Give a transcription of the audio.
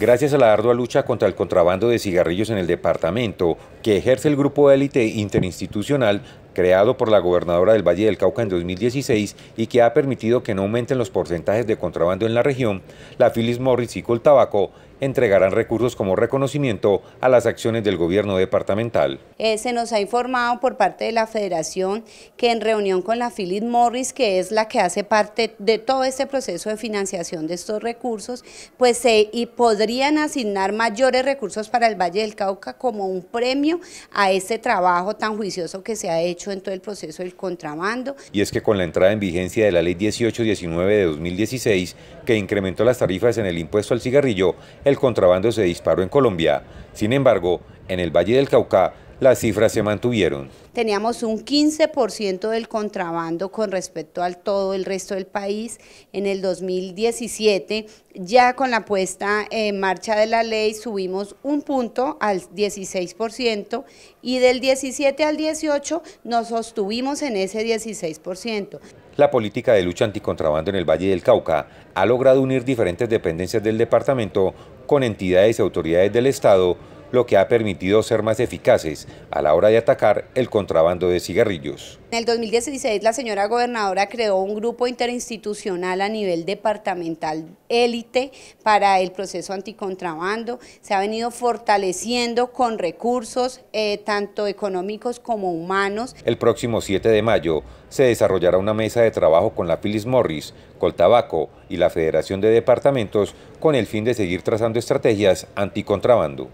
Gracias a la ardua lucha contra el contrabando de cigarrillos en el departamento que ejerce el grupo élite interinstitucional, creado por la gobernadora del Valle del Cauca en 2016 y que ha permitido que no aumenten los porcentajes de contrabando en la región, la Phyllis Morris y Coltabaco entregarán recursos como reconocimiento a las acciones del gobierno departamental. Eh, se nos ha informado por parte de la federación que en reunión con la Philip Morris, que es la que hace parte de todo este proceso de financiación de estos recursos, pues se podrían asignar mayores recursos para el Valle del Cauca como un premio a este trabajo tan juicioso que se ha hecho en todo el proceso del contrabando. Y es que con la entrada en vigencia de la Ley 1819 de 2016, que incrementó las tarifas en el impuesto al cigarrillo, el contrabando se disparó en Colombia. Sin embargo, en el Valle del Cauca las cifras se mantuvieron. Teníamos un 15% del contrabando con respecto al todo el resto del país. En el 2017, ya con la puesta en marcha de la ley, subimos un punto al 16% y del 17 al 18 nos sostuvimos en ese 16%. La política de lucha anticontrabando en el Valle del Cauca ha logrado unir diferentes dependencias del departamento con entidades y autoridades del Estado lo que ha permitido ser más eficaces a la hora de atacar el contrabando de cigarrillos. En el 2016 la señora gobernadora creó un grupo interinstitucional a nivel departamental élite para el proceso anticontrabando. Se ha venido fortaleciendo con recursos eh, tanto económicos como humanos. El próximo 7 de mayo se desarrollará una mesa de trabajo con la Phyllis Morris, Coltabaco y la Federación de Departamentos con el fin de seguir trazando estrategias anticontrabando.